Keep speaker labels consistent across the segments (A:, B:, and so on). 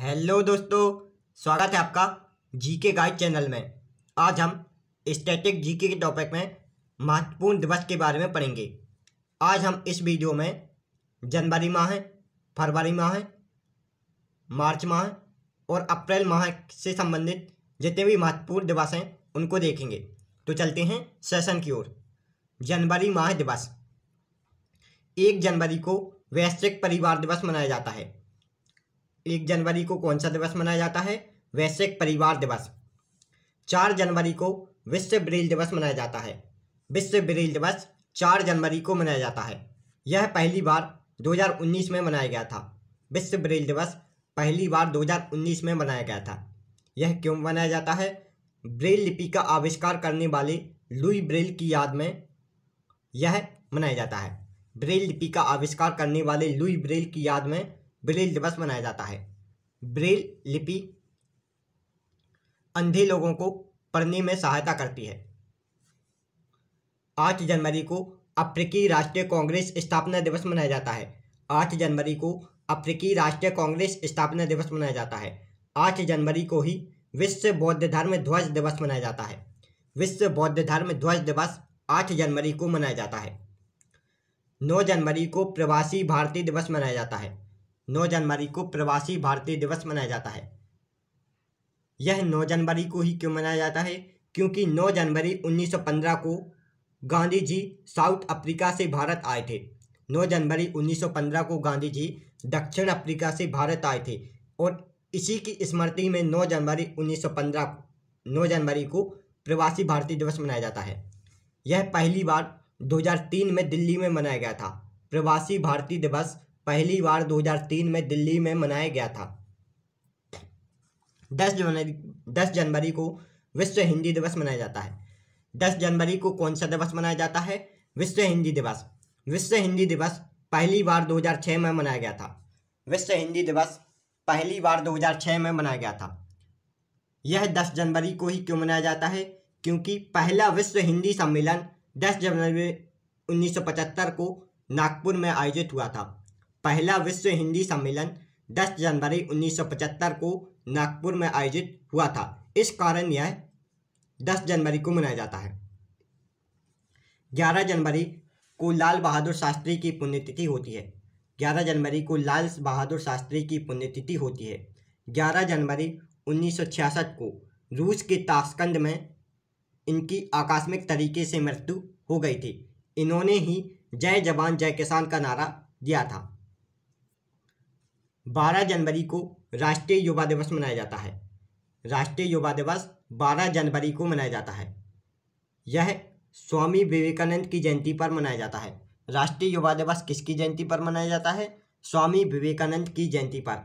A: hello दोस्तों स्वागत है आपका जीके गाइड चैनल में आज हम स्टैटिक जीके के टॉपिक में महत्वपूर्ण दिवस के बारे में पढ़ेंगे आज हम इस वीडियो में जनवरी माह है फरवरी माह है मार्च माह है और अप्रैल माह से संबंधित जितने भी महत्वपूर्ण दिवस हैं उनको देखेंगे तो चलते हैं सेशन की ओर जनवरी माह दिवस एक जनवरी को वैश्विक परिवार दिवस मनाया जाता है एक जनवरी को कौन सा दिवस मनाया जाता है वैश्विक परिवार दिवस चार जनवरी को विश्व ब्रेल दिवस मनाया जाता है विश्व ब्रेल दिवस चार जनवरी को मनाया जाता है यह पहली बार 2019 में मनाया गया था विश्व ब्रेल दिवस पहली बार 2019 में मनाया गया था यह क्यों मनाया जाता है ब्रेल लिपि का आविष्कार करने वाले लुई ब्रेल की याद में यह मनाया जाता है ब्रेल लिपि का आविष्कार करने वाले लुई ब्रेल की याद में ब्रेल दिवस मनाया जाता है ब्रेल लिपि अंधे लोगों को पढ़ने में सहायता करती है आठ जनवरी को अफ्रीकी राष्ट्रीय कांग्रेस स्थापना दिवस मनाया जाता है आठ जनवरी को अफ्रीकी राष्ट्रीय कांग्रेस स्थापना दिवस मनाया जाता है आठ जनवरी को ही विश्व बौद्ध धर्म ध्वज दिवस मनाया जाता है विश्व बौद्ध धर्म ध्वज दिवस आठ जनवरी को मनाया जाता है नौ जनवरी को प्रवासी भारतीय दिवस मनाया जाता है नौ जनवरी को प्रवासी भारतीय दिवस मनाया जाता है यह नौ जनवरी को ही क्यों मनाया जाता है क्योंकि नौ जनवरी 1915 को गांधी जी साउथ अफ्रीका से भारत आए थे नौ जनवरी 1915 को गांधी जी दक्षिण अफ्रीका से भारत आए थे और इसी की स्मृति में 9 जनवरी 1915 को 9 जनवरी को प्रवासी भारतीय दिवस मनाया जाता है यह पहली बार 2003 में दिल्ली में मनाया गया था प्रवासी भारतीय दिवस पहली बार 2003 में दिल्ली में मनाया गया था 10 जनवरी 10 जनवरी को विश्व हिंदी दिवस मनाया जाता है 10 जनवरी को कौन सा दिवस मनाया जाता है विश्व हिंदी दिवस विश्व हिंदी दिवस पहली बार 2006 में मनाया गया था विश्व हिंदी दिवस पहली बार 2006 में मनाया गया था यह 10 जनवरी को ही क्यों मनाया जाता है क्योंकि पहला विश्व हिंदी सम्मेलन 10 जनवरी 1975 को नागपुर में आयोजित हुआ था पहला विश्व हिंदी सम्मेलन 10 जनवरी 1975 को नागपुर में आयोजित हुआ था इस कारण यह 10 जनवरी को मनाया जाता है 11 जनवरी को लाल बहादुर शास्त्री की पुण्यतिथि होती है 11 जनवरी को लाल बहादुर शास्त्री की पुण्यतिथि होती है 11 जनवरी 1966 को रूस के ताशकंद में इनकी आकस्मिक तरीके से मृत्यु हो गई थी इन्होंने ही जय जवान जय किसान का नारा दिया था 12 जनवरी को राष्ट्रीय युवा दिवस मनाया जाता है राष्ट्रीय युवा दिवस 12 जनवरी को मनाया जाता है यह स्वामी विवेकानंद की जयंती पर मनाया जाता है राष्ट्रीय युवा दिवस किसकी जयंती पर मनाया जाता है स्वामी विवेकानंद की जयंती पर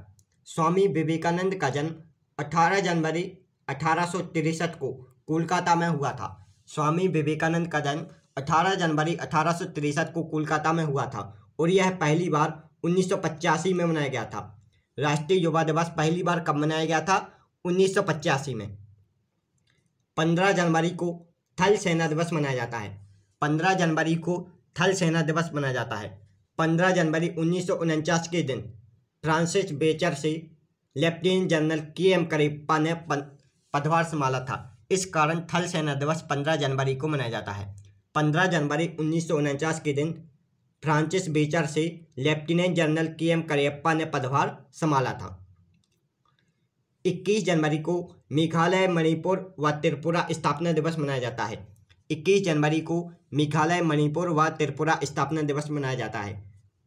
A: स्वामी विवेकानंद का जन्म 18 जनवरी अठारह को कोलकाता में हुआ था स्वामी विवेकानंद का जन्म 18 जनवरी अठारह को कोलकाता में हुआ था और यह पहली बार उन्नीस में मनाया गया था राष्ट्रीय युवा दिवस पहली बार कब मनाया गया था उन्नीस में 15 जनवरी को थल सेना दिवस मनाया जाता है 15 जनवरी को थल सेना दिवस मनाया जाता है 15 जनवरी उन्नीस के दिन फ्रांसिस बेचर से lieutenant general K M Cariappa ने पदभार संभाला था इस कारण थल सेना दिवस 15 जनवरी को मनाया जाता है 15 जनवरी उन्नीस के दिन फ्रांसिस बेचर से lieutenant general K M Cariappa ने पदभार संभाला था 21 जनवरी को मेघालय मणिपुर व त्रिपुरा स्थापना दिवस मनाया जाता है 21 जनवरी को मेघालय मणिपुर व त्रिपुरा स्थापना दिवस मनाया जाता है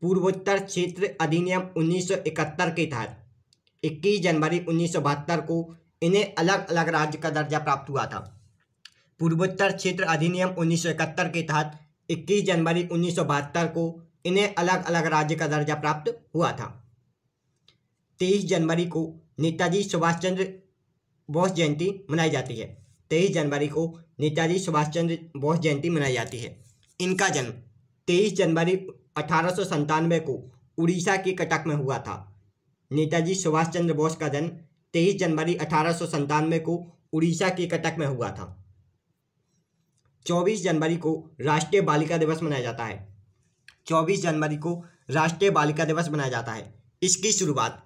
A: पूर्वोत्तर क्षेत्र अधिनियम 1971 के तहत 21 जनवरी उन्नीस को इन्हें अलग अलग राज्य का दर्जा प्राप्त हुआ था पूर्वोत्तर क्षेत्र अधिनियम उन्नीस के तहत 21 जनवरी उन्नीस को इन्हें अलग अलग राज्य का दर्जा प्राप्त हुआ था 23 जनवरी को नेताजी सुभाष चंद्र बोस जयंती मनाई जाती है 23 जनवरी को नेताजी सुभाष चंद्र बोस जयंती मनाई जाती है इनका जन्म 23 जनवरी अठारह को उड़ीसा के कटक में हुआ था नेताजी सुभाष चंद्र बोस का जन्म 23 जनवरी अठारह को उड़ीसा के कटक में हुआ था 24 जनवरी को राष्ट्रीय बालिका दिवस मनाया जाता है 24 जनवरी को राष्ट्रीय बालिका दिवस मनाया जाता है इसकी शुरुआत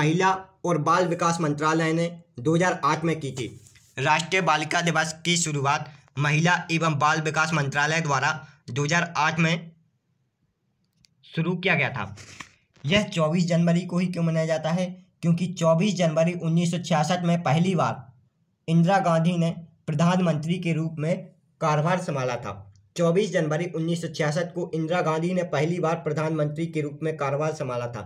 A: महिला और बाल विकास मंत्रालय ने 2008 में की थी राष्ट्रीय बालिका दिवस की शुरुआत महिला एवं बाल विकास मंत्रालय द्वारा 2008 में शुरू किया गया था यह 24 जनवरी को ही क्यों मनाया जाता है क्योंकि 24 जनवरी 1966 में पहली बार इंदिरा गांधी ने प्रधानमंत्री के रूप में कारभार संभाला था 24 जनवरी उन्नीस को इंदिरा गांधी ने पहली बार प्रधानमंत्री के रूप में कारभार संभाला था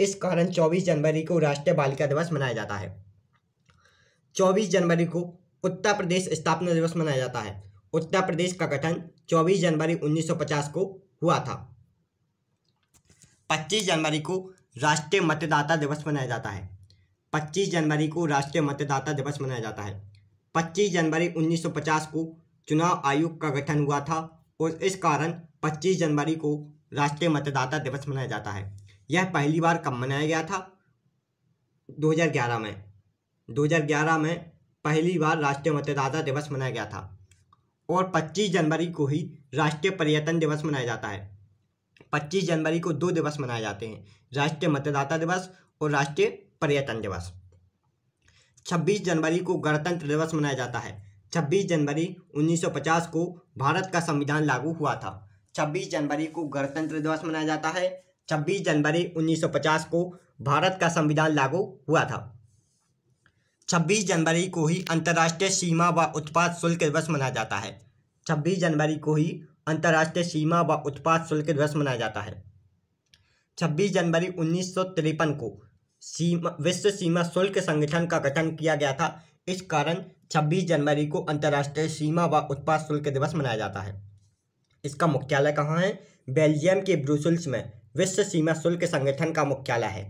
A: इस कारण 24 जनवरी को राष्ट्रीय बालिका दिवस मनाया जाता है 24 जनवरी को उत्तर प्रदेश स्थापना दिवस मनाया जाता है उत्तर प्रदेश का गठन 24 जनवरी 1950 को हुआ था 25 जनवरी को राष्ट्रीय मतदाता दिवस मनाया जाता है 25 जनवरी को राष्ट्रीय मतदाता दिवस मनाया जाता है 25 जनवरी 1950 को चुनाव आयोग का गठन हुआ था और इस कारण 25 जनवरी को राष्ट्रीय मतदाता दिवस मनाया जाता है यह पहली बार कब मनाया गया था 2011 में 2011 में पहली बार राष्ट्रीय मतदाता दिवस मनाया गया था और 25 जनवरी को ही राष्ट्रीय पर्यटन दिवस मनाया जाता है 25 जनवरी को दो दिवस मनाए जाते हैं राष्ट्रीय मतदाता दिवस और राष्ट्रीय पर्यटन दिवस 26 जनवरी को गणतंत्र दिवस मनाया जाता है 26 जनवरी 1950 को भारत का संविधान लागू हुआ था 26 जनवरी को गणतंत्र दिवस मनाया जाता है 26 जनवरी 1950 को भारत का संविधान लागू हुआ था 26 जनवरी को ही अंतर्राष्ट्रीय सीमा व उत्पाद शुल्क दिवस मनाया जाता है 26 जनवरी को ही अंतर्राष्ट्रीय सीमा व उत्पाद शुल्क दिवस मनाया जाता है 26 जनवरी उन्नीस को सीमा विश्व सीमा शुल्क संगठन का गठन किया गया था इस कारण 26 जनवरी को अंतर्राष्ट्रीय सीमा व उत्पाद शुल्क दिवस मनाया जाता है इसका मुख्यालय कहाँ है बेल्जियम के ब्रुसल्स में विश्व सीमा शुल्क संगठन का मुख्यालय है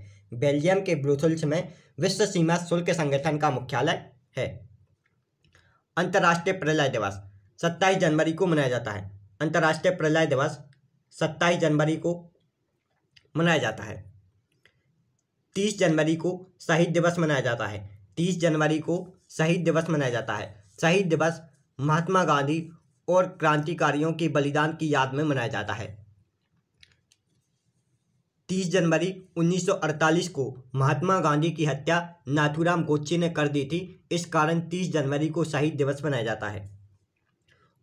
A: बेल्जियम के ब्रुसल्स में विश्व सीमा शुल्क संगठन का मुख्यालय है अंतर्राष्ट्रीय प्रलय दिवस सत्ताईस जनवरी को मनाया जाता है अंतर्राष्ट्रीय प्रलय दिवस सत्ताईस जनवरी को मनाया जाता है तीस जनवरी को शहीद दिवस मनाया जाता है तीस जनवरी को शहीद दिवस मनाया जाता है शहीद दिवस महात्मा गांधी और क्रांतिकारियों के बलिदान की याद में मनाया जाता है 30 जनवरी 1948 को महात्मा गांधी की हत्या नाथूराम गोचे ने कर दी थी इस कारण 30 जनवरी को शहीद दिवस मनाया जाता है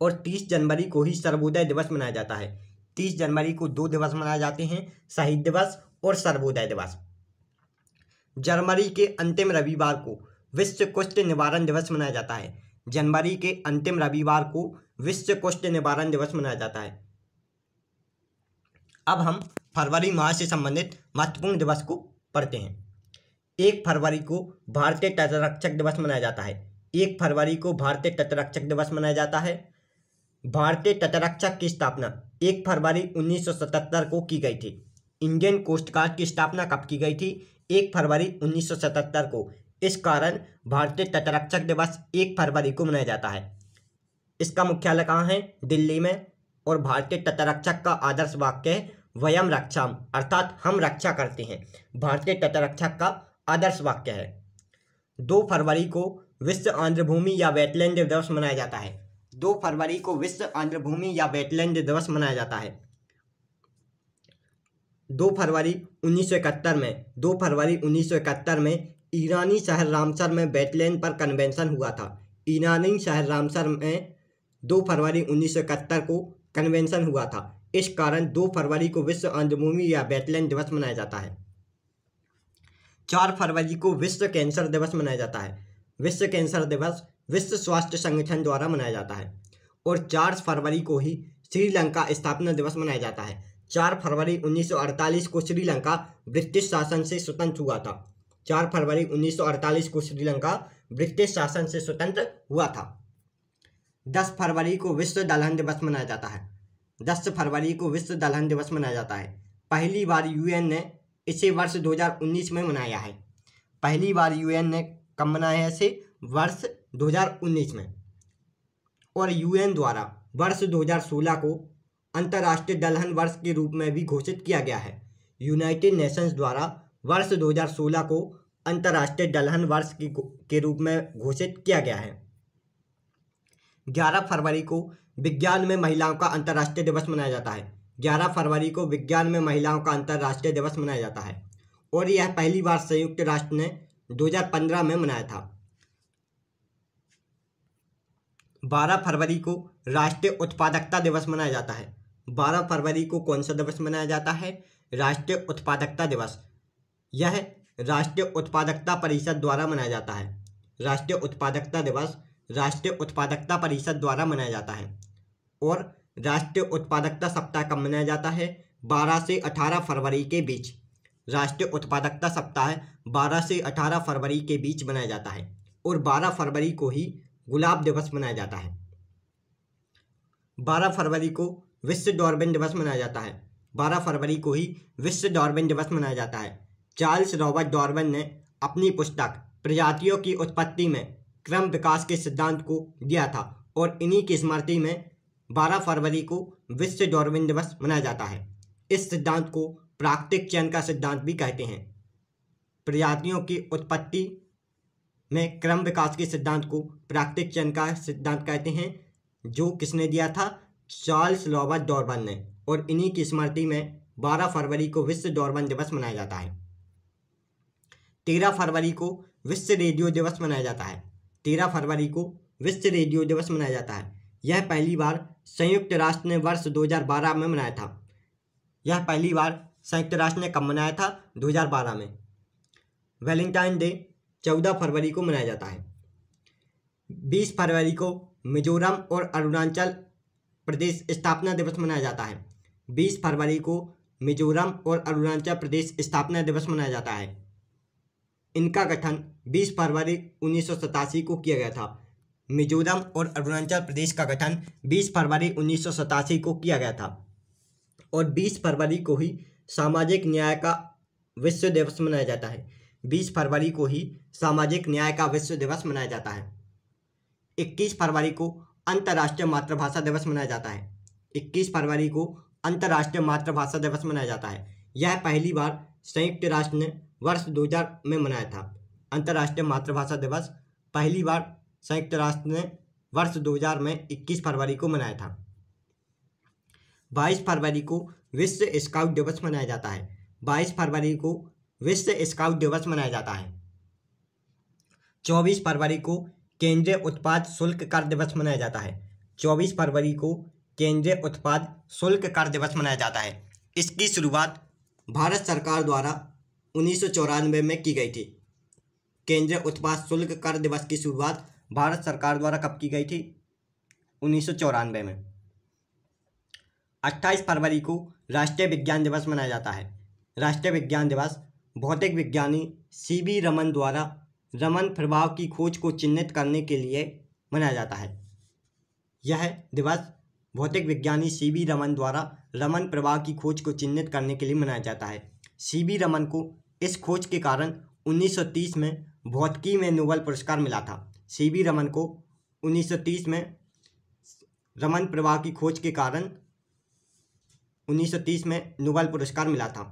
A: और 30 जनवरी को ही सर्वोदय दिवस मनाया जाता है 30 जनवरी को दो दिवस मनाए जाते हैं शहीद दिवस और सर्वोदय दिवस जनवरी के अंतिम रविवार को विश्व कुष्ठ निवारण दिवस मनाया जाता है जनवरी के अंतिम रविवार को विश्व कुष्ठ निवारण दिवस मनाया जाता है अब हम फरवरी माह से संबंधित महत्वपूर्ण दिवस को पढ़ते हैं एक फरवरी को भारतीय तटरक्षक दिवस मनाया जाता है एक फरवरी को भारतीय तटरक्षक दिवस मनाया जाता है भारतीय तटरक्षक की स्थापना एक फरवरी 1977 को की गई थी इंडियन कोस्ट गार्ड की स्थापना कब की गई थी एक फरवरी 1977 को इस कारण भारतीय तटरक्षक दिवस एक फरवरी को मनाया जाता है इसका मुख्यालय कहाँ है दिल्ली में और भारतीय तटरक्षक का आदर्श वाक्य है वयम रक्षा अर्थात हम रक्षा करते हैं भारतीय तटरक्षक का आदर्श वाक्य है दो फरवरी को विश्व आंध्रभूमि या वेटलैंड दिवस मनाया जाता है दो फरवरी को विश्व आंध्रभूमि या वेटलैंड दिवस मनाया जाता है दो फरवरी उन्नीस में दो फरवरी उन्नीस में ईरानी शहर रामसर में बैटलैन पर कन्वेंशन हुआ था ईरानी शहर रामसर में दो फरवरी उन्नीस को कन्वेंशन हुआ था इस कारण दो फरवरी को विश्व अंधभूमि या बैटलैन दिवस मनाया जाता है चार फरवरी को विश्व कैंसर दिवस मनाया जाता है विश्व कैंसर दिवस विश्व स्वास्थ्य संगठन द्वारा मनाया जाता है और चार फरवरी को ही श्रीलंका स्थापना दिवस मनाया जाता है चार फरवरी 1948 को श्रीलंका ब्रिटिश शासन से स्वतंत्र हुआ था चार फरवरी 1948 को श्रीलंका ब्रिटिश शासन से स्वतंत्र हुआ था दस फरवरी को विश्व दलहन दिवस मनाया जाता है दस फरवरी को विश्व दलहन दिवस मनाया जाता है पहली बार यूएन ने इसे वर्ष 2019 में मनाया है पहली बार यूएन ने कब मनाया है इसे वर्ष 2019 में और यूएन द्वारा वर्ष 2016 को अंतर्राष्ट्रीय दलहन वर्ष के रूप में भी घोषित किया गया है यूनाइटेड नेशंस द्वारा वर्ष 2016 को अंतर्राष्ट्रीय दलहन वर्ष की के रूप में घोषित किया गया है ग्यारह फरवरी को विज्ञान में महिलाओं का अंतर्राष्ट्रीय दिवस मनाया जाता है ग्यारह फरवरी को विज्ञान में महिलाओं का अंतर्राष्ट्रीय दिवस मनाया जाता है और यह पहली बार संयुक्त राष्ट्र ने 2015 में मनाया था 12 फरवरी को राष्ट्रीय उत्पादकता दिवस मनाया जाता है 12 फरवरी को कौन सा दिवस मनाया जाता है राष्ट्रीय उत्पादकता दिवस यह राष्ट्रीय उत्पादकता परिषद द्वारा मनाया जाता है राष्ट्रीय उत्पादकता दिवस राष्ट्रीय उत्पादकता परिषद द्वारा मनाया जाता है और राष्ट्रीय उत्पादकता सप्ताह कब मनाया जाता है 12 से 18 फरवरी के बीच राष्ट्रीय उत्पादकता सप्ताह 12 से 18 फरवरी के बीच मनाया जाता है और 12 फरवरी को ही गुलाब दिवस मनाया जाता है 12 फरवरी को विश्व डॉर्बिन दिवस मनाया जाता है 12 फरवरी को ही विश्व डॉर्बिन दिवस मनाया जाता है चार्ल्स रॉबर्ट डॉर्वन ने अपनी पुस्तक प्रजातियों की उत्पत्ति में क्रम विकास के सिद्धांत को दिया था और इन्हीं की स्मृति में 12 फरवरी को विश्व डॉर्विन दिवस मनाया जाता है इस सिद्धांत को प्राकृतिक चयन का सिद्धांत भी कहते हैं प्रजातियों की उत्पत्ति में क्रम विकास के सिद्धांत को प्राकृतिक चयन का सिद्धांत कहते हैं जो किसने दिया था चार्ल्स लॉबर्ट डॉर्बन ने और इन्हीं की स्मृति में 12 फरवरी को विश्व डॉर्बन दिवस मनाया जाता है तेरह फरवरी को विश्व रेडियो दिवस मनाया जाता है तेरह फरवरी को विश्व रेडियो दिवस मनाया जाता है यह पहली बार संयुक्त राष्ट्र ने वर्ष 2012 में मनाया था यह पहली बार संयुक्त राष्ट्र ने कब मनाया था 2012 में वैलेंटाइन डे 14 फरवरी को मनाया जाता है 20 फरवरी को मिजोरम और अरुणाचल प्रदेश स्थापना दिवस मनाया जाता है 20 फरवरी को मिजोरम और अरुणाचल प्रदेश स्थापना दिवस मनाया जाता है इनका गठन 20 फरवरी उन्नीस को किया गया था मिजोरम और अरुणाचल प्रदेश का गठन 20 फरवरी उन्नीस को किया गया था और 20 फरवरी को ही सामाजिक न्याय का विश्व दिवस मनाया जाता है 20 फरवरी को ही सामाजिक न्याय का विश्व दिवस मनाया जाता है 21 फरवरी को अंतर्राष्ट्रीय मातृभाषा दिवस मनाया जाता है 21 फरवरी को अंतर्राष्ट्रीय मातृभाषा दिवस मनाया जाता है यह पहली बार संयुक्त राष्ट्र ने वर्ष 2000 में मनाया था अंतर्राष्ट्रीय मातृभाषा दिवस पहली बार संयुक्त राष्ट्र ने वर्ष 2000 में 21 फरवरी को मनाया था 22 फरवरी को विश्व स्काउट दिवस मनाया जाता है 22 फरवरी को विश्व स्काउट दिवस मनाया जाता है 24 फरवरी को केंद्रीय उत्पाद शुल्क कर दिवस मनाया जाता है 24 फरवरी को केंद्रीय उत्पाद शुल्क कर दिवस मनाया जाता है इसकी शुरुआत भारत सरकार द्वारा उन्नीस में की गई थी केंद्रीय उत्पाद शुल्क कर दिवस की शुरुआत भारत सरकार द्वारा कब की गई थी उन्नीस में 28 फरवरी को राष्ट्रीय विज्ञान दिवस मनाया जाता है राष्ट्रीय विज्ञान दिवस भौतिक विज्ञानी सी बी रमन द्वारा रमन प्रभाव की खोज को चिन्हित करने के लिए मनाया जाता है यह दिवस भौतिक विज्ञानी सी बी रमन द्वारा रमन प्रभाव की खोज को चिन्हित करने के लिए मनाया जाता है सी बी रमन को इस खोज के कारण 1930 में भौतिकी में नोबल पुरस्कार मिला था सी बी रमन को 1930 में रमन प्रवाह की खोज के कारण 1930 में नोबल पुरस्कार मिला था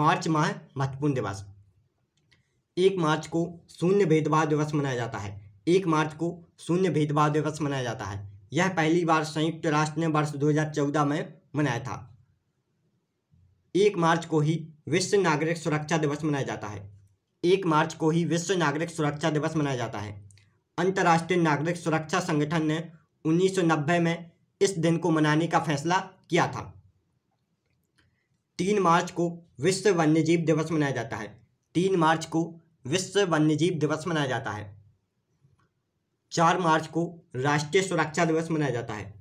A: मार्च माह महत्वपूर्ण दिवस एक मार्च को शून्य भेदभाव दिवस मनाया जाता है एक मार्च को शून्य भेदभाव दिवस मनाया जाता है यह पहली बार संयुक्त राष्ट्र ने वर्ष 2014 में मनाया था एक मार्च को ही विश्व नागरिक सुरक्षा दिवस मनाया जाता है एक मार्च को ही विश्व नागरिक सुरक्षा दिवस मनाया जाता है अंतर्राष्ट्रीय नागरिक सुरक्षा संगठन ने 1990 में इस दिन को मनाने का फैसला किया था तीन मार्च को विश्व वन्यजीव दिवस मनाया जाता है तीन मार्च को विश्व वन्यजीव दिवस मनाया जाता है चार मार्च को राष्ट्रीय सुरक्षा दिवस मनाया जाता है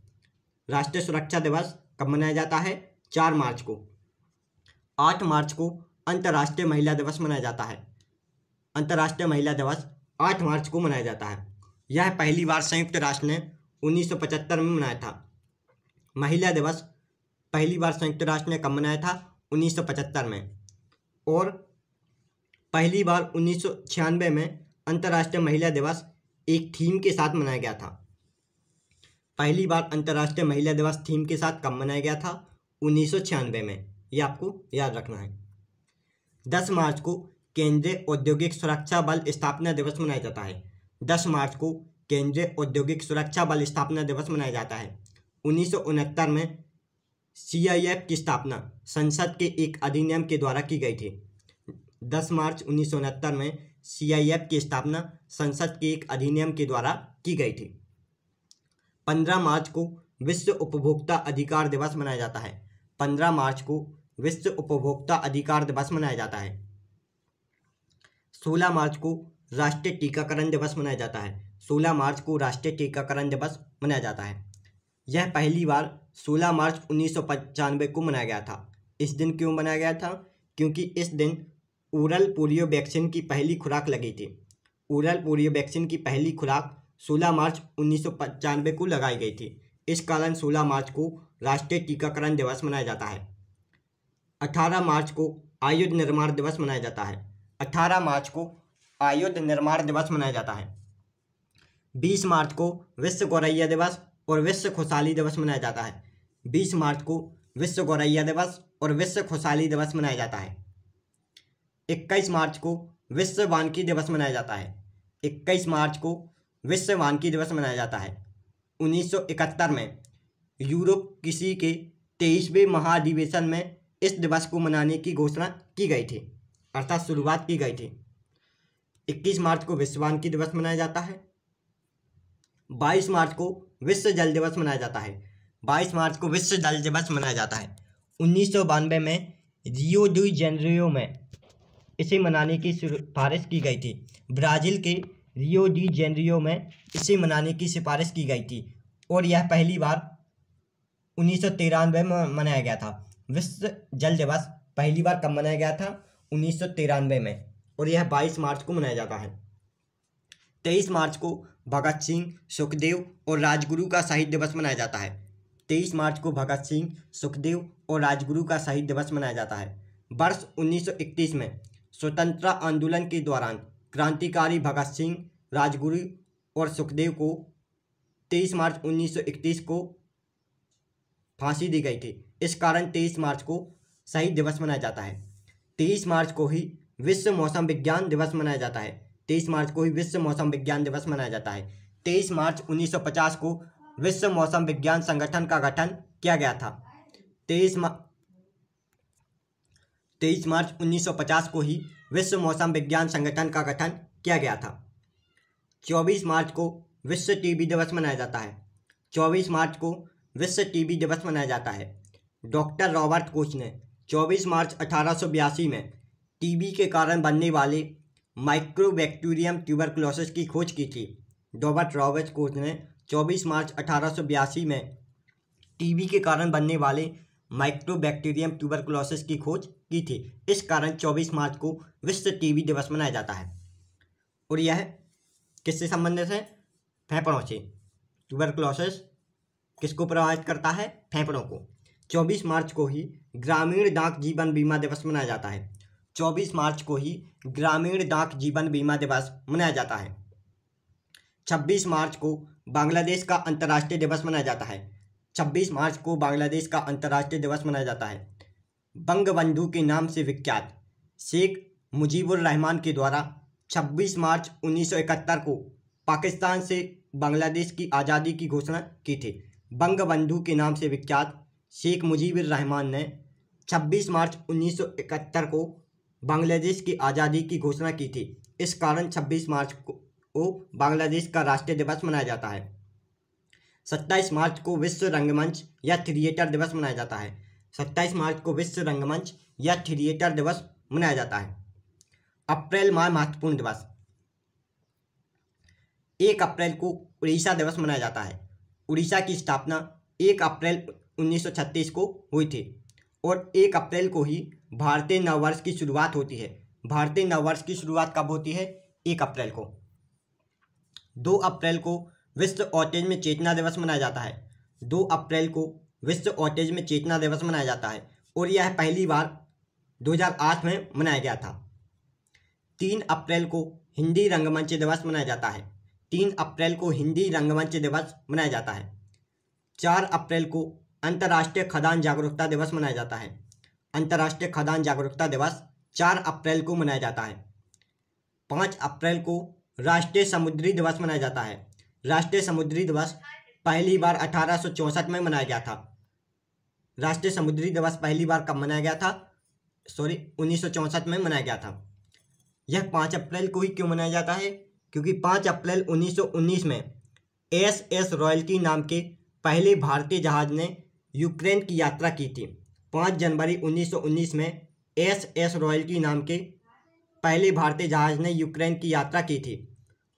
A: राष्ट्रीय सुरक्षा दिवस कब मनाया जाता है चार मार्च को आठ मार्च को अंतर्राष्ट्रीय महिला दिवस मनाया जाता है अंतर्राष्ट्रीय महिला दिवस आठ मार्च को मनाया जाता है यह पहली बार संयुक्त राष्ट्र ने 1975 में मनाया था महिला दिवस पहली बार संयुक्त राष्ट्र ने कब मनाया था 1975 में और पहली बार उन्नीस में अंतर्राष्ट्रीय महिला दिवस एक थीम के साथ मनाया गया था पहली बार अंतर्राष्ट्रीय महिला दिवस थीम के साथ कब मनाया गया था उन्नीस में ये आपको याद रखना है दस मार्च को केंद्रीय औद्योगिक सुरक्षा बल स्थापना दिवस मनाया जाता है दस मार्च को केंद्रीय औद्योगिक सुरक्षा बल स्थापना दिवस मनाया जाता है उन्नीस में सीआईएफ की स्थापना संसद के एक अधिनियम के द्वारा की गई थी 10 मार्च उन्नीस में सीआईएफ की स्थापना संसद के एक अधिनियम के द्वारा की गई थी 15 मार्च को विश्व उपभोक्ता अधिकार दिवस मनाया जाता है 15 मार्च को विश्व उपभोक्ता अधिकार दिवस मनाया जाता है सोलह मार्च को राष्ट्रीय टीकाकरण दिवस मनाया जाता है सोलह मार्च को राष्ट्रीय टीकाकरण दिवस मनाया जाता है यह पहली बार 16 मार्च उन्नीस को मनाया गया था इस दिन क्यों मनाया गया था क्योंकि इस दिन ओरल पोलियो वैक्सीन की पहली खुराक लगी थी ओरल पोलियो वैक्सीन की पहली खुराक 16 मार्च उन्नीस को लगाई गई थी इस कारण 16 मार्च को राष्ट्रीय टीकाकरण दिवस मनाया जाता है 18 मार्च को आयुध निर्माण दिवस मनाया जाता है 18 मार्च को आयुध निर्माण दिवस मनाया जाता है 20 मार्च को विश्व गौरैया दिवस और विश्व खुशहाली दिवस मनाया जाता है 20 मार्च को विश्व गौरैया दिवस और विश्व खुशहाली दिवस मनाया जाता है 21 मार्च को विश्व वानकी दिवस मनाया जाता है 21 मार्च को विश्व वानकी दिवस मनाया जाता है 1971 में यूरोप किसी के तेईसवें महाधिवेशन में इस दिवस को मनाने की घोषणा की गई थी अर्थात शुरुआत की गई थी 21 मार्च को विश्व की दिवस मनाया जाता है 22 मार्च को विश्व जल दिवस मनाया जाता है 22 मार्च को विश्व जल दिवस मनाया जाता है उन्नीस में रियो डी जेनरियो में इसे मनाने की सिफारिश की गई थी ब्राज़ील के रियो डी जेनरियो में इसे मनाने की सिफारिश की गई थी और यह पहली बार उन्नीस में मनाया गया था विश्व जल दिवस पहली बार कब मनाया गया था उन्नीस में और यह 22 मार्च को मनाया जाता है 23 मार्च को भगत सिंह सुखदेव और राजगुरु का शहीद दिवस मनाया जाता है 23 मार्च को भगत सिंह सुखदेव और राजगुरु का शहीद दिवस मनाया जाता है वर्ष 1931 में स्वतंत्रता आंदोलन के दौरान क्रांतिकारी भगत सिंह राजगुरु और सुखदेव को 23 मार्च 1931 को फांसी दी गई थी इस कारण तेईस मार्च को शहीद दिवस मनाया जाता है तेईस मार्च को ही विश्व मौसम विज्ञान दिवस मनाया जाता है तेईस मार्च को ही विश्व मौसम विज्ञान दिवस मनाया जाता है तेईस मार्च 1950 को विश्व मौसम विज्ञान संगठन का गठन किया गया था तेईस मार्च तेईस मार्च 1950 को ही विश्व मौसम विज्ञान संगठन का गठन किया गया था 24 मार्च को विश्व टीबी दिवस मनाया जाता है 24 मार्च को विश्व टीबी दिवस मनाया जाता है डॉक्टर रॉबर्ट कोच ने 24 मार्च अठारह में टीबी के कारण बनने वाले माइक्रोबैक्टीरियम ट्यूबरकुलोसिस की खोज की थी डॉबर्ट रॉबर्ट कोच ने 24 मार्च अठारह में टीबी के कारण बनने वाले माइक्रोबैक्टीरियम ट्यूबरकुलोसिस की खोज की थी इस कारण 24 मार्च को विश्व टीबी दिवस मनाया जाता है और यह किससे संबंधित है फैपड़ों से ट्यूबरकुलोसिस किसको प्रभावित करता है फेफड़ों को 24 मार्च को ही ग्रामीण डाक जीवन बीमा दिवस मनाया जाता है 24 मार्च को ही ग्रामीण डाक जीवन बीमा दिवस मनाया जाता है 26 मार्च को बांग्लादेश का अंतर्राष्ट्रीय दिवस मनाया जाता है 26 मार्च को बांग्लादेश का अंतर्राष्ट्रीय दिवस मनाया जाता है बंगबंधु के नाम से विख्यात शेख मुजीबुर रहमान के द्वारा 26 मार्च 1971 को पाकिस्तान से बांग्लादेश की आज़ादी की घोषणा की थी बंगबंधु के नाम से विख्यात शेख मुजीबुर रहमान ने 26 मार्च 1971 को बांग्लादेश की आज़ादी की घोषणा की थी इस कारण 26 मार्च को बांग्लादेश का राष्ट्रीय दिवस मनाया जाता है 27 मार्च को विश्व रंगमंच या थिएटर दिवस मनाया जाता है 27 मार्च को विश्व रंगमंच या थिएटर दिवस मनाया जाता है अप्रैल माह महत्वपूर्ण दिवस एक अप्रैल को उड़ीसा दिवस मनाया जाता है उड़ीसा की स्थापना 1 अप्रैल 1936 को हुई थी और 1 अप्रैल को ही भारतीय नववर्ष की शुरुआत होती है भारतीय नववर्ष की शुरुआत कब होती है 1 अप्रैल को 2 अप्रैल को विश्व ऑटेज में चेतना दिवस मनाया जाता है 2 अप्रैल को विश्व ऑटेज में चेतना दिवस मनाया जाता है और यह पहली बार दो में मनाया गया था तीन अप्रैल को हिंदी रंगमंच दिवस मनाया जाता है तीन अप्रैल को हिंदी रंगमंच दिवस मनाया जाता है चार अप्रैल को अंतर्राष्ट्रीय खदान जागरूकता दिवस मनाया जाता है अंतर्राष्ट्रीय खदान जागरूकता दिवस चार अप्रैल को मनाया जाता है पाँच अप्रैल को राष्ट्रीय समुद्री दिवस मनाया जाता है राष्ट्रीय समुद्री दिवस पहली बार अठारह में मनाया गया था राष्ट्रीय समुद्री दिवस पहली बार कब मनाया गया था सॉरी उन्नीस में मनाया गया था यह पाँच अप्रैल को ही क्यों मनाया जाता है क्योंकि पाँच अप्रैल 1919 में एस एस रॉयल्टी नाम के पहले भारतीय जहाज ने यूक्रेन की यात्रा की थी पाँच जनवरी 1919 में एस एस रॉयल्टी नाम के पहले भारतीय जहाज ने यूक्रेन की यात्रा की थी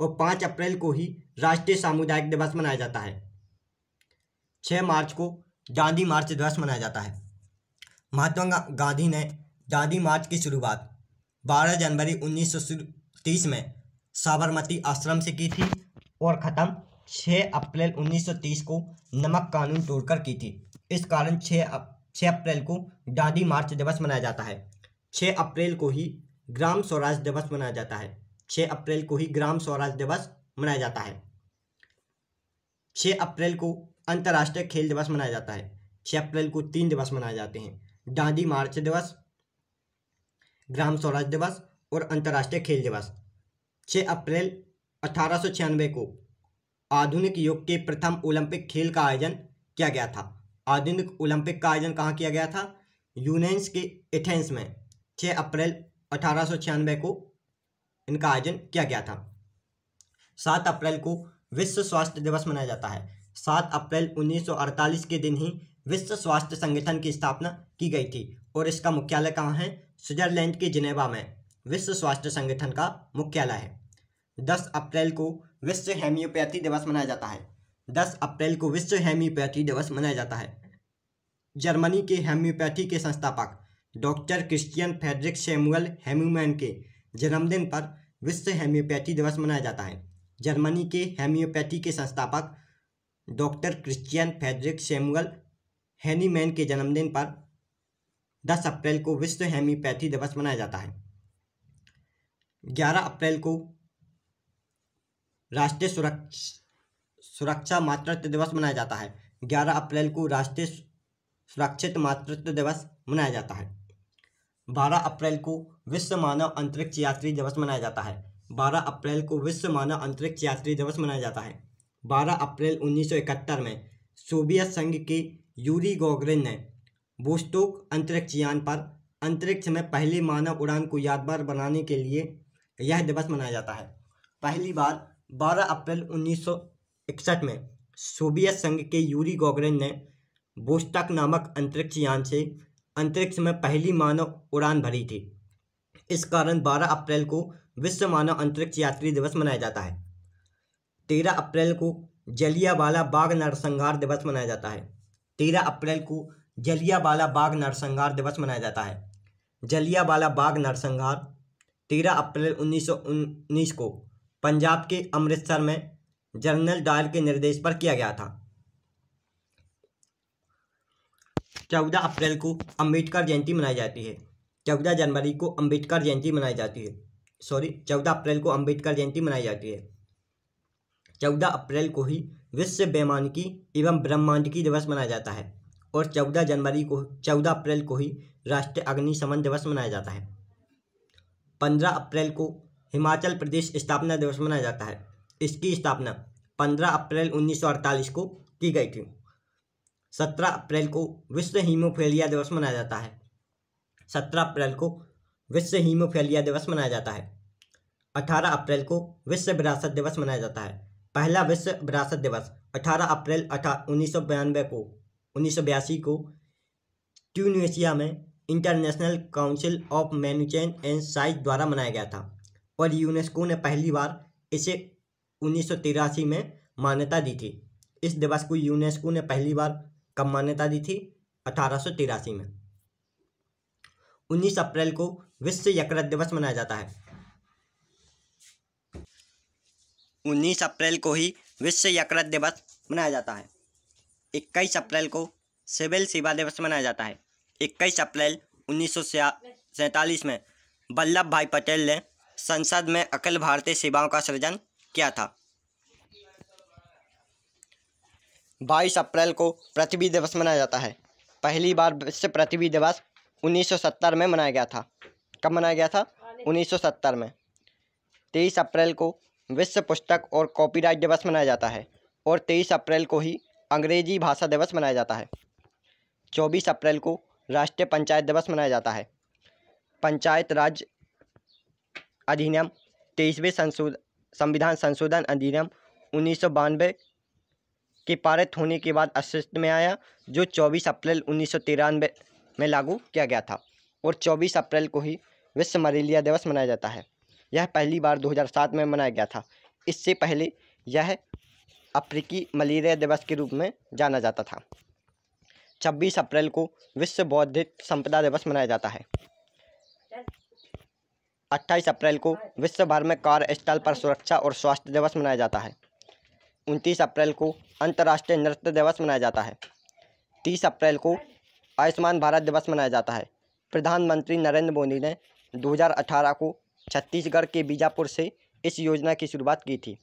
A: और पाँच अप्रैल को ही राष्ट्रीय सामुदायिक दिवस मनाया जाता है छः मार्च को गांधी मार्च दिवस मनाया जाता है महात्मा गांधी ने गांधी मार्च की शुरुआत 12 जनवरी 1930 में साबरमती आश्रम से की थी और ख़त्म 6 अप्रैल 1930 को नमक कानून तोड़कर की थी इस कारण 6 छः अप्रैल को डांडी मार्च दिवस मनाया जाता है 6 अप्रैल को ही ग्राम स्वराज दिवस मनाया जाता है 6 अप्रैल को ही ग्राम स्वराज दिवस मनाया जाता है 6 अप्रैल को अंतर्राष्ट्रीय खेल दिवस मनाया जाता है 6 अप्रैल को तीन दिवस मनाए जाते हैं डांडी मार्च दिवस ग्राम स्वराज दिवस और अंतर्राष्ट्रीय खेल दिवस 6 अप्रैल अठारह को आधुनिक युग के प्रथम ओलंपिक खेल का आयोजन किया गया था आधुनिक ओलंपिक का आयोजन कहाँ किया गया था यूनेंस के एथेंस में 6 अप्रैल अठारह को इनका आयोजन किया गया था सात अप्रैल को विश्व स्वास्थ्य दिवस मनाया जाता है सात अप्रैल 1948 के दिन ही विश्व स्वास्थ्य संगठन की स्थापना की गई थी और इसका मुख्यालय कहाँ है स्विट्जरलैंड के जिनेवा में विश्व स्वास्थ्य संगठन का मुख्यालय है दस अप्रैल को विश्व हेम्योपैथी दिवस मनाया जाता है दस अप्रैल को विश्व हेम्योपैथी दिवस मनाया जाता है जर्मनी के हेम्योपैथी के संस्थापक doctor Christian Friedrich Samuel Hahnemann के जन्मदिन पर विश्व हेम्योपैथी दिवस मनाया जाता है जर्मनी के हेम्योपैथी के संस्थापक doctor Christian Friedrich Samuel Hahnemann के जन्मदिन पर 10 अप्रैल को विश्व हेम्योपैथी दिवस मनाया जाता है 11 अप्रैल को राष्ट्रीय सुरक्षा सुरक्षा मातृत्व दिवस मनाया जाता है ग्यारह अप्रैल को राष्ट्रीय सुरक्षित मातृत्व दिवस मनाया जाता है बारह अप्रैल को विश्व मानव अंतरिक्ष यात्री दिवस मनाया जाता है बारह अप्रैल को विश्व मानव अंतरिक्ष यात्री दिवस मनाया जाता है बारह अप्रैल 1971 में सोवियत संघ के यूरी गोगरिन ने बोस्टोक अंतरिक्ष यान पर अंतरिक्ष में पहली मानव उड़ान को यादगार बनाने के लिए यह दिवस मनाया जाता है पहली बार 12 अप्रैल उन्नीस में सोवियत संघ के यूरी गोगरिन ने बोस्टक नामक अंतरिक्ष यान से अंतरिक्ष में पहली मानव उड़ान भरी थी इस कारण 12 अप्रैल को विश्व मानव अंतरिक्ष यात्री दिवस मनाया जाता है 13 अप्रैल को जलियावाला बाग नरसंहार दिवस मनाया जाता है 13 अप्रैल को जलियावाला बाग नरसंहार दिवस मनाया जाता है जलियावाला बाग नरसंहार 13 अप्रैल उन्नीस को पंजाब के अमृतसर में जनरल डायर के निर्देश पर किया गया था चौदह अप्रैल को अंबेडकर जयंती मनाई जाती है चौदह जनवरी को अंबेडकर जयंती मनाई जाती है सॉरी चौदह अप्रैल को अंबेडकर जयंती मनाई जाती है चौदह अप्रैल को ही विश्व बेमानकी एवं ब्रह्मांडकी दिवस मनाया जाता है और चौदह जनवरी को चौदह अप्रैल को ही राष्ट्रीय अग्निशमन दिवस मनाया जाता है पंद्रह अप्रैल को हिमाचल प्रदेश स्थापना दिवस मनाया जाता है इसकी स्थापना 15 अप्रैल 1948 को की गई थी 17 अप्रैल को विश्व हीमोफेलिया दिवस मनाया जाता है 17 अप्रैल को विश्व हीमोफेलिया दिवस मनाया जाता है 18 अप्रैल को विश्व विरासत दिवस मनाया जाता है पहला विश्व विरासत दिवस 18 अप्रैल अठा उन्नीस को उन्नीस को ट्यूनिशिया में इंटरनेशनल काउंसिल ऑफ मैनुचैन एंड साइज द्वारा मनाया गया था और यूनेस्को ने पहली बार इसे उन्नीस में मान्यता दी थी इस दिवस को यूनेस्को ने पहली बार कब मान्यता दी थी अठारह में 19 अप्रैल को विश्व यकृत दिवस मनाया जाता है 19 अप्रैल को ही विश्व यकृत दिवस मनाया जाता है 21 अप्रैल को सिविल सेवा दिवस मनाया जाता है 21 अप्रैल उन्नीस में वल्लभ भाई पटेल ने संसद में अखिल भारतीय सेवाओं का सृजन किया था 22 अप्रैल को पृथ्वी दिवस मनाया जाता है पहली बार विश्व पृथ्वी दिवस 1970 में मनाया गया था कब मनाया गया था 1970 में 23 अप्रैल को विश्व पुस्तक और कॉपीराइट दिवस मनाया जाता है और 23 अप्रैल को ही अंग्रेजी भाषा दिवस मनाया जाता है 24 अप्रैल को राष्ट्रीय पंचायत दिवस मनाया जाता है पंचायत राज अधिनियम तेईसवें संशोध संविधान संशोधन अधिनियम उन्नीस सौ बानवे के पारित होने के बाद अस्तित्व में आया जो चौबीस अप्रैल उन्नीस सौ में लागू किया गया था और चौबीस अप्रैल को ही विश्व मलेरिया दिवस मनाया जाता है यह पहली बार 2007 में मनाया गया था इससे पहले यह अफ्रीकी मलेरिया दिवस के रूप में जाना जाता था 26 अप्रैल को विश्व बौद्धिक संपदा दिवस मनाया जाता है 28 अप्रैल को विश्व भर में कार स्थल पर सुरक्षा और स्वास्थ्य दिवस मनाया जाता है उनतीस अप्रैल को अंतर्राष्ट्रीय नृत्य दिवस मनाया जाता है तीस अप्रैल को आयुष्मान भारत दिवस मनाया जाता है प्रधानमंत्री नरेंद्र मोदी ने 2018 को छत्तीसगढ़ के बीजापुर से इस योजना की शुरुआत की थी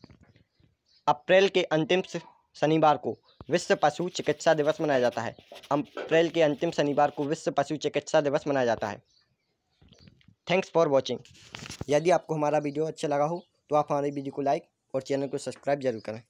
A: अप्रैल के अंतिम शनिवार को विश्व पशु चिकित्सा दिवस मनाया जाता है अप्रैल के अंतिम शनिवार को विश्व पशु चिकित्सा दिवस मनाया जाता है थैंक्स फॉर वॉचिंग यदि आपको हमारा वीडियो अच्छा लगा हो तो आप हमारे वीडियो को लाइक और चैनल को सब्सक्राइब जरूर करें